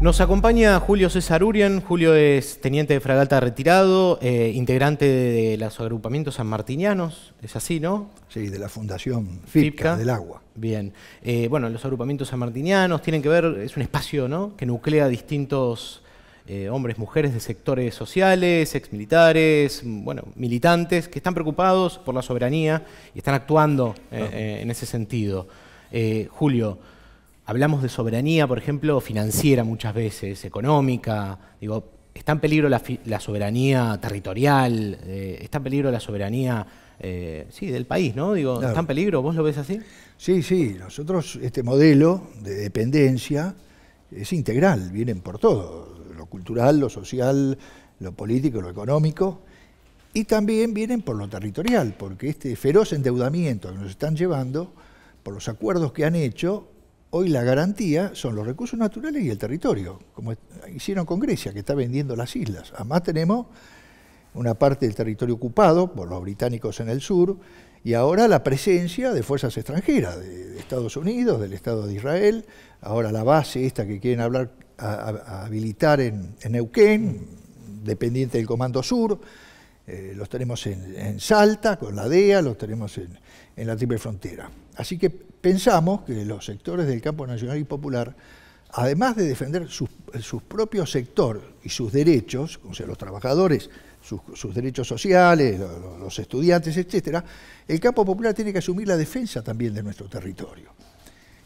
Nos acompaña Julio César Urian. Julio es teniente de fragata retirado, eh, integrante de, los agrupamientos sanmartinianos, es así, ¿no? Sí, de la Fundación FIPCA, del Agua. Bien. Eh, bueno, los agrupamientos sanmartinianos tienen que ver, es un espacio, ¿no? Que nuclea distintos eh, hombres, mujeres de sectores sociales, exmilitares, bueno, militantes, que están preocupados por la soberanía y están actuando ah. en ese sentido. Julio. Hablamos de soberanía, por ejemplo, financiera muchas veces, económica. Digo, ¿está en peligro la, soberanía territorial? Eh, ¿Está en peligro la soberanía, eh, del país, no? Digo, ¿está en peligro? ¿Vos lo ves así? Sí, sí. Nosotros, este modelo de dependencia es integral, vienen por todo. Lo cultural, lo social, lo político, lo económico. Y también vienen por lo territorial, porque este feroz endeudamiento que nos están llevando, por los acuerdos que han hecho, Hoy la garantía son los recursos naturales y el territorio, como hicieron con Grecia, que está vendiendo las islas. Además tenemos una parte del territorio ocupado por los británicos en el sur y ahora la presencia de fuerzas extranjeras, de, Estados Unidos, del Estado de Israel, ahora la base esta que quieren hablar, habilitar en, Neuquén, dependiente del Comando Sur, eh, los tenemos en, Salta con la DEA, los tenemos en, en la triple frontera. Así que pensamos que los sectores del campo nacional y popular, además de defender su, propio sector y sus derechos, o sea, los trabajadores, sus, derechos sociales, los, estudiantes, etc., el campo popular tiene que asumir la defensa también de nuestro territorio.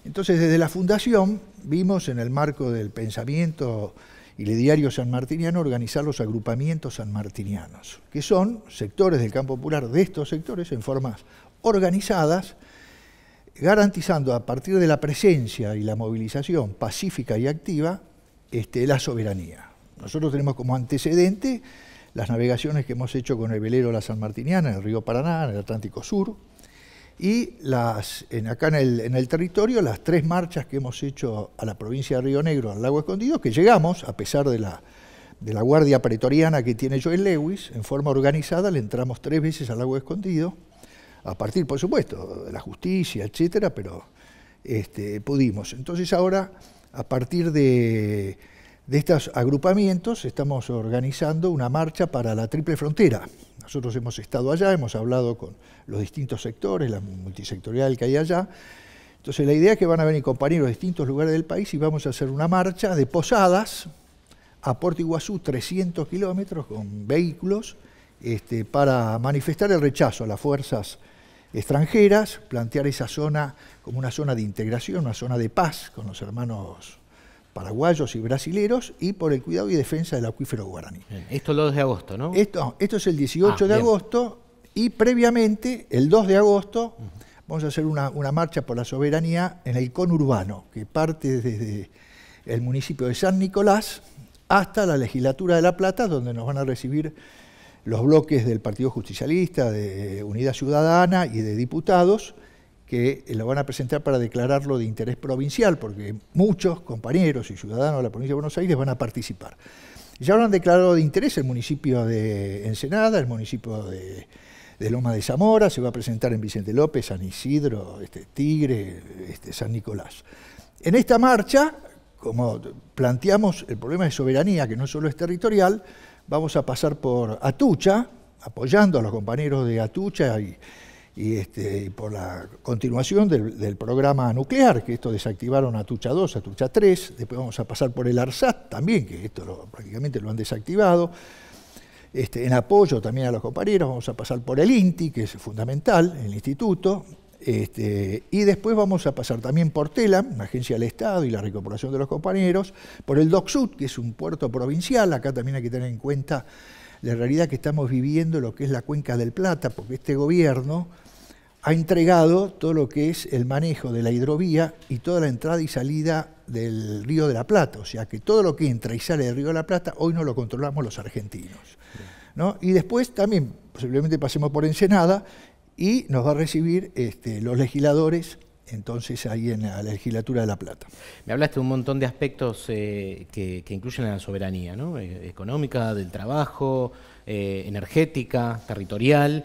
Entonces, desde la fundación vimos en el marco del pensamiento y el diario sanmartiniano organizar los agrupamientos sanmartinianos, que son sectores del campo popular de estos sectores en formas organizadas, garantizando a partir de la presencia y la movilización pacífica y activa este, la soberanía. Nosotros tenemos como antecedente las navegaciones que hemos hecho con el velero La San Martiniana en el río Paraná, en el Atlántico Sur, y acá en el, territorio las tres marchas que hemos hecho a la provincia de Río Negro, al lago Escondido, que llegamos, a pesar de la, de la guardia pretoriana que tiene Joel Lewis, en forma organizada le entramos tres veces al lago Escondido, a partir, por supuesto, de la justicia, etcétera, pero este, pudimos. Entonces ahora, a partir de, estos agrupamientos, estamos organizando una marcha para la triple frontera. Nosotros hemos estado allá, hemos hablado con los distintos sectores, la multisectorial que hay allá. Entonces la idea es que van a venir compañeros de distintos lugares del país y vamos a hacer una marcha de posadas a Puerto Iguazú, 300 kilómetros, con vehículos, este, para manifestar el rechazo a las fuerzas extranjeras, plantear esa zona como una zona de integración, una zona de paz con los hermanos paraguayos y brasileros y por el cuidado y defensa del acuífero guaraní. Esto el 2 de agosto, ¿no? Esto, es el 18 ah, de agosto y previamente, el 2 de agosto, vamos a hacer una, una, marcha por la soberanía en el conurbano, que parte desde el municipio de San Nicolás hasta la legislatura de La Plata, donde nos van a recibir los bloques del Partido Justicialista, de Unidad Ciudadana y de diputados, que eh, lo van a presentar para declararlo de interés provincial, porque muchos compañeros y ciudadanos de la provincia de Buenos Aires van a participar. Ya lo han declarado de interés el municipio de Ensenada, el municipio de, Loma de Zamora, se va a presentar en Vicente López, San Isidro, este, Tigre, este, San Nicolás. En esta marcha, como planteamos, el problema de soberanía, que no solo es territorial, vamos a pasar por Atucha, apoyando a los compañeros de Atucha y, este, por la continuación del, programa nuclear, que esto desactivaron Atucha 2, Atucha 3, después vamos a pasar por el ARSAT también, que esto prácticamente lo han desactivado, este, en apoyo también a los compañeros, vamos a pasar por el INTI, que es fundamental, el instituto, este, y después vamos a pasar también por Tela, una agencia del Estado y la recuperación de los compañeros, por el Sud, que es un puerto provincial, acá también hay que tener en cuenta la realidad que estamos viviendo, lo que es la cuenca del Plata, porque este gobierno ha entregado todo lo que es el manejo de la hidrovía y toda la entrada y salida del Río de la Plata, o sea que todo lo que entra y sale del Río de la Plata hoy no lo controlamos los argentinos. ¿no? Y después también posiblemente pasemos por Ensenada y nos va a recibir este, los legisladores entonces ahí en la legislatura de La Plata. Me hablaste de un montón de aspectos eh, que, incluyen la soberanía, eh, económica, del trabajo, eh, energética, territorial.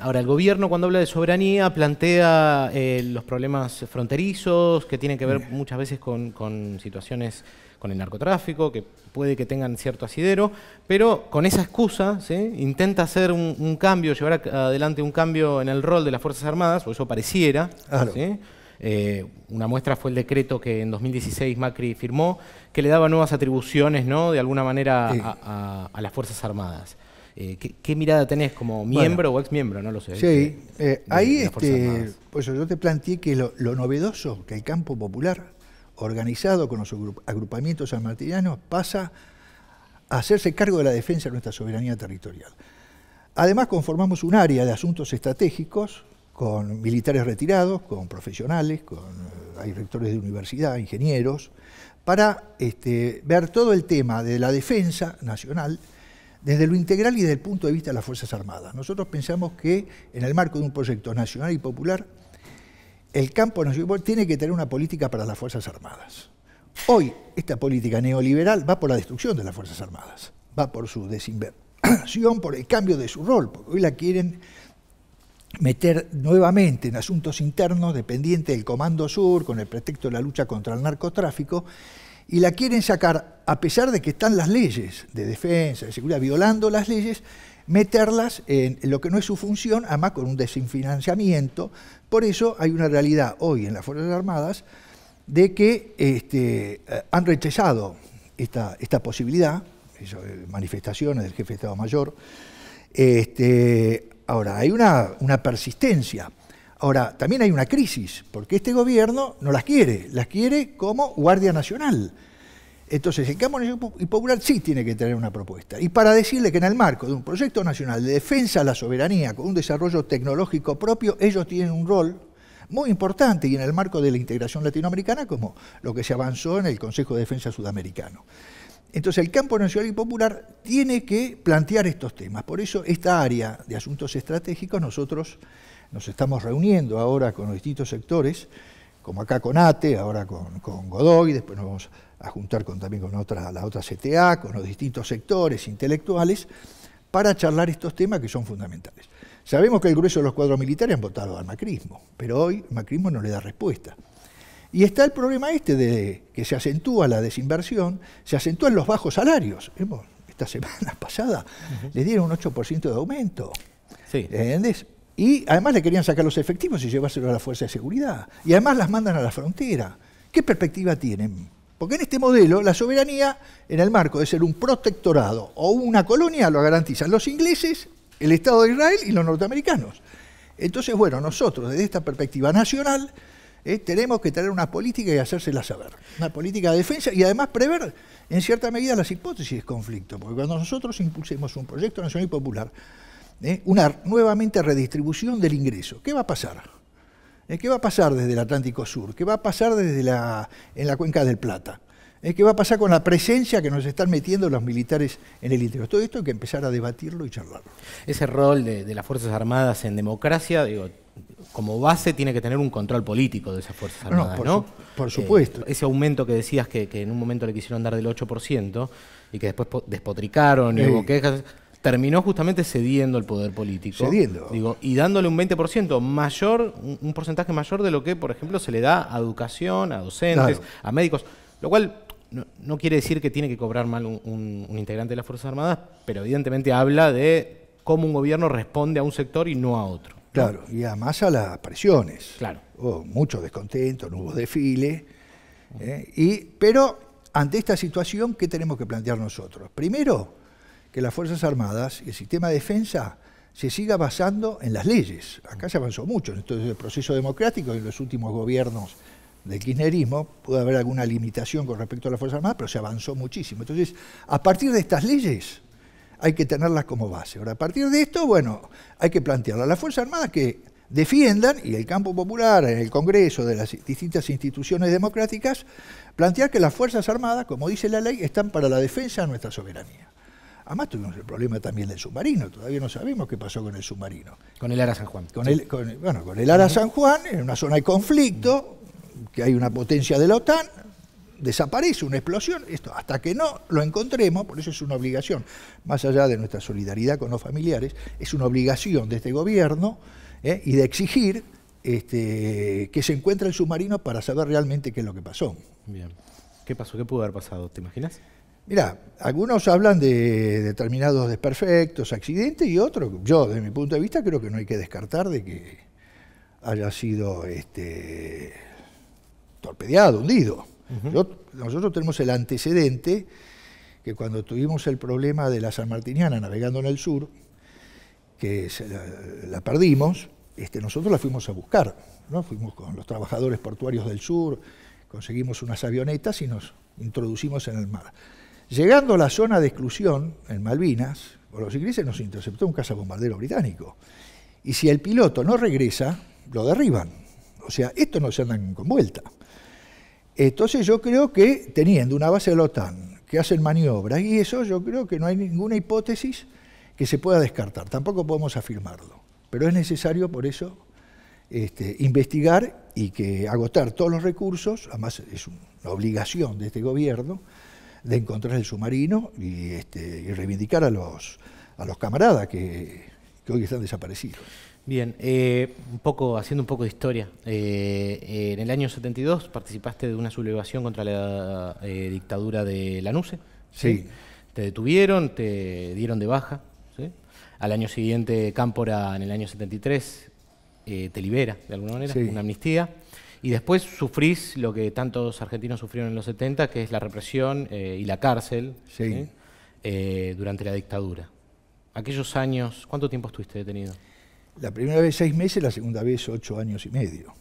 ahora, el gobierno cuando habla de soberanía plantea los problemas fronterizos que tienen que ver muchas veces con situaciones con el narcotráfico, que puede que tengan cierto asidero, pero con esa excusa intenta hacer un, cambio, llevar adelante un cambio en el rol de las Fuerzas Armadas, o eso pareciera. Eh, una muestra fue el decreto que en 2016 Macri firmó, que le daba nuevas atribuciones, ¿no? De alguna manera a, las Fuerzas Armadas. Eh, ¿qué, mirada tenés como miembro o ex miembro? No lo sé. Sí, eh, ahí este, pues yo te planteé que lo, lo novedoso que el campo popular organizado con los agrupamientos sanmartinianos, pasa a hacerse cargo de la defensa de nuestra soberanía territorial. Además, conformamos un área de asuntos estratégicos con militares retirados, con profesionales, con directores eh, de universidad, ingenieros, para este, ver todo el tema de la defensa nacional desde lo integral y desde el punto de vista de las Fuerzas Armadas. Nosotros pensamos que en el marco de un proyecto nacional y popular, el campo nacional tiene que tener una política para las Fuerzas Armadas. Hoy esta política neoliberal va por la destrucción de las Fuerzas Armadas, va por su desinversión, por el cambio de su rol, porque hoy la quieren meter nuevamente en asuntos internos dependiente del Comando Sur con el pretexto de la lucha contra el narcotráfico y la quieren sacar a pesar de que están las leyes de defensa, de seguridad, violando las leyes meterlas en lo que no es su función, además con un desinfinanciamiento. Por eso hay una realidad hoy en las Fuerzas Armadas de que este, eh, han rechazado esta, posibilidad, manifestaciones del jefe de Estado Mayor. Este, ahora, hay una persistencia. Ahora, también hay una crisis, porque este gobierno no las quiere, las quiere como Guardia Nacional. Entonces, el campo nacional y Popular sí tiene que tener una propuesta. Y para decirle que en el marco de un proyecto nacional de defensa de la soberanía con un desarrollo tecnológico propio, ellos tienen un rol muy importante y en el marco de la integración latinoamericana, como lo que se avanzó en el Consejo de Defensa Sudamericano. Entonces, el campo nacional y popular tiene que plantear estos temas. Por eso, esta área de asuntos estratégicos, nosotros nos estamos reuniendo ahora con los distintos sectores, como acá con ATE, ahora con, con Godoy, después nos vamos a juntar también con otra, la otra CTA, con los distintos sectores intelectuales, para charlar estos temas que son fundamentales. Sabemos que el grueso de los cuadros militares han votado al macrismo, pero hoy macrismo no le da respuesta. Y está el problema este de que se acentúa la desinversión, se acentúan los bajos salarios. Esta semana pasada le dieron un 8% de aumento. Y además le querían sacar los efectivos y llevárselo a la fuerza de seguridad. Y además las mandan a la frontera. ¿Qué perspectiva tienen porque en este modelo la soberanía, en el marco de ser un protectorado o una colonia, lo garantizan los ingleses, el Estado de Israel y los norteamericanos. Entonces, bueno, nosotros desde esta perspectiva nacional eh, tenemos que tener una política y hacérsela saber. Una política de defensa y además prever en cierta medida las hipótesis de conflicto. Porque cuando nosotros impulsemos un proyecto nacional y popular, eh, una nuevamente redistribución del ingreso, ¿qué va a pasar? Eh, ¿Qué va a pasar desde el Atlántico Sur? ¿Qué va a pasar desde la, en la cuenca del Plata? Eh, ¿Qué va a pasar con la presencia que nos están metiendo los militares en el interior? Todo esto hay que empezar a debatirlo y charlarlo. Ese rol de, las Fuerzas Armadas en democracia, digo, como base tiene que tener un control político de esas Fuerzas Armadas, ¿no? Por, supuesto. Eh, ese aumento que decías que, en un momento le quisieron dar del 8% y que después despotricaron y hubo quejas terminó justamente cediendo el poder político. Cediendo. Digo, y dándole un 20% mayor, un, porcentaje mayor de lo que, por ejemplo, se le da a educación, a docentes, a médicos. Lo cual no, quiere decir que tiene que cobrar mal un, integrante de las Fuerzas Armadas, pero evidentemente habla de cómo un gobierno responde a un sector y no a otro. Claro, y además a las presiones. Claro. Hubo mucho descontento, no hubo desfile. ¿eh? y, pero ante esta situación, ¿qué tenemos que plantear nosotros? Primero, que las Fuerzas Armadas y el sistema de defensa se siga basando en las leyes. Acá se avanzó mucho en el proceso democrático, y en los últimos gobiernos del kirchnerismo, pudo haber alguna limitación con respecto a las Fuerzas Armadas, pero se avanzó muchísimo. Entonces, a partir de estas leyes hay que tenerlas como base. Ahora, a partir de esto, bueno, hay que plantear a las Fuerzas Armadas que defiendan, y el campo popular, en el Congreso, de las distintas instituciones democráticas, plantear que las Fuerzas Armadas, como dice la ley, están para la defensa de nuestra soberanía. Además tuvimos el problema también del submarino, todavía no sabemos qué pasó con el submarino. Con el Ara San Juan. bueno, con el Ara San Juan, en una zona de conflicto, que hay una potencia de la OTAN, desaparece una explosión, esto hasta que no lo encontremos, por eso es una obligación, más allá de nuestra solidaridad con los familiares, es una obligación de este gobierno eh, y de exigir este, que se encuentre el submarino para saber realmente qué es lo que pasó. Bien. ¿Qué pasó? ¿Qué pudo haber pasado? ¿Te imaginas? Mirá, algunos hablan de determinados desperfectos, accidentes y otros, yo desde mi punto de vista creo que no hay que descartar de que haya sido este, torpedeado, hundido. nosotros tenemos el antecedente que cuando tuvimos el problema de la San Martiniana navegando en el sur, que la, perdimos, este, nosotros la fuimos a buscar, fuimos con los trabajadores portuarios del sur, conseguimos unas avionetas y nos introducimos en el mar. Llegando a la zona de exclusión, en Malvinas, por los ingleses nos interceptó un cazabombardero británico. Y si el piloto no regresa, lo derriban. O sea, esto no se andan con vuelta. Entonces yo creo que teniendo una base de la OTAN que hacen maniobras y eso yo creo que no hay ninguna hipótesis que se pueda descartar, tampoco podemos afirmarlo, pero es necesario por eso este, investigar y que agotar todos los recursos, además es una obligación de este gobierno, de encontrar el submarino y, este, reivindicar a los, a los camaradas que, que hoy están desaparecidos. Bien, eh, un poco, haciendo un poco de historia, eh, en el año 72 participaste de una sublevación contra la eh, dictadura de Lanuse. Sí. Te detuvieron, te dieron de baja. ¿sí? Al año siguiente, Cámpora, en el año 73, te libera de alguna manera, una amnistía. Y después sufrís lo que tantos argentinos sufrieron en los 70, que es la represión eh, y la cárcel eh, durante la dictadura. Aquellos años, ¿cuánto tiempo estuviste detenido? La primera vez seis meses, la segunda vez ocho años y medio.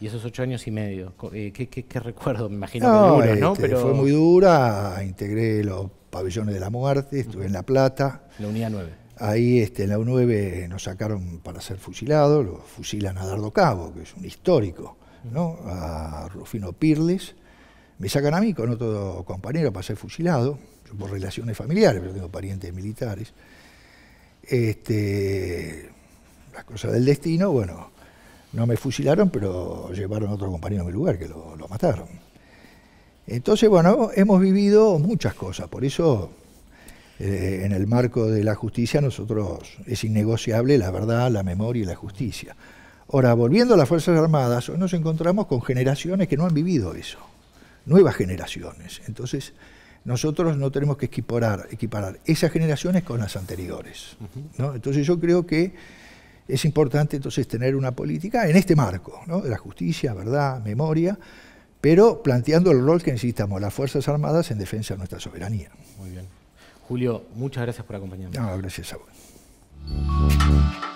Y esos ocho años y medio, eh, ¿qué, recuerdo? Me imagino que ¿no? Este, Pero... Fue muy dura, integré los pabellones de la muerte, estuve en La Plata. La unidad 9. Ahí este, en la U9 nos sacaron para ser fusilados, lo fusilan a Dardo Cabo, que es un histórico a Rufino Pirles, me sacan a mí con otro compañero para ser fusilado, por relaciones familiares, pero tengo parientes militares. Este, las cosas del destino, bueno, no me fusilaron, pero llevaron a otro compañero a mi lugar que lo, mataron. Entonces, bueno, hemos vivido muchas cosas, por eso eh, en el marco de la justicia nosotros es innegociable la verdad, la memoria y la justicia. Ahora, volviendo a las Fuerzas Armadas, hoy nos encontramos con generaciones que no han vivido eso, nuevas generaciones. Entonces, nosotros no tenemos que equiparar, equiparar esas generaciones con las anteriores. Entonces, yo creo que es importante entonces tener una política en este marco, de la justicia, verdad, memoria, pero planteando el rol que necesitamos las Fuerzas Armadas en defensa de nuestra soberanía. Muy bien. Julio, muchas gracias por acompañarnos. gracias a vos.